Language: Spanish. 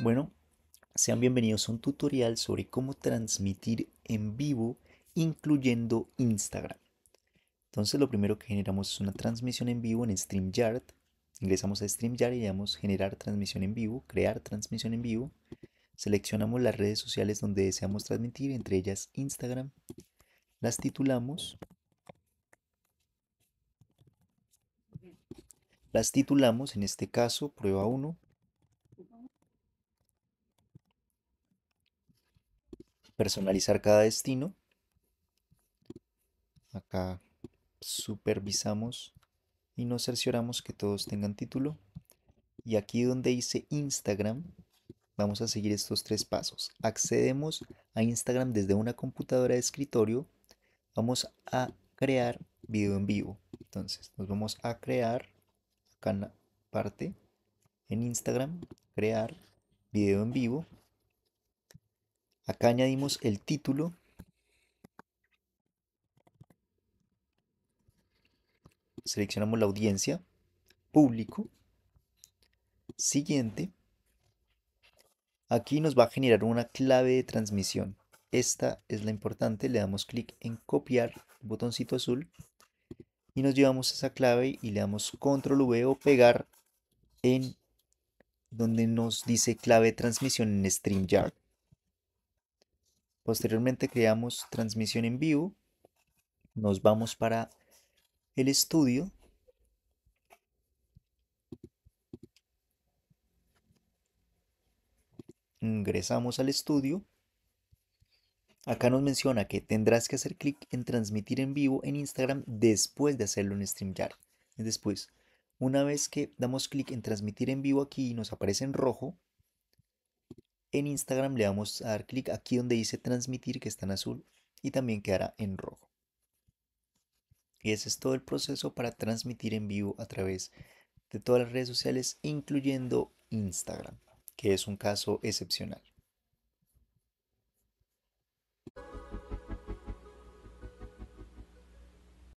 Bueno, sean bienvenidos a un tutorial sobre cómo transmitir en vivo incluyendo Instagram. Entonces lo primero que generamos es una transmisión en vivo en StreamYard. Ingresamos a StreamYard y le damos generar transmisión en vivo, crear transmisión en vivo. Seleccionamos las redes sociales donde deseamos transmitir, entre ellas Instagram. Las titulamos. Las titulamos, en este caso, prueba 1, personalizar cada destino. Acá supervisamos y nos cercioramos que todos tengan título. Y aquí donde dice Instagram, vamos a seguir estos tres pasos. Accedemos a Instagram desde una computadora de escritorio. Vamos a crear video en vivo. Entonces nos vamos a crear, acá en la parte, en Instagram, crear video en vivo. Acá añadimos el título. Seleccionamos la audiencia, público, siguiente. Aquí nos va a generar una clave de transmisión. Esta es la importante, le damos clic en copiar, botoncito azul, y nos llevamos esa clave y le damos control V o pegar en donde nos dice clave de transmisión en StreamYard. Posteriormente creamos transmisión en vivo. Nos vamos para el estudio. Ingresamos al estudio. Acá nos menciona que tendrás que hacer clic en transmitir en vivo en Instagram después de hacerlo en StreamYard. Después, una vez que damos clic en transmitir en vivo aquí y nos aparece en rojo, en Instagram le vamos a dar clic aquí donde dice transmitir que está en azul y también quedará en rojo. Y ese es todo el proceso para transmitir en vivo a través de todas las redes sociales, incluyendo Instagram, que es un caso excepcional.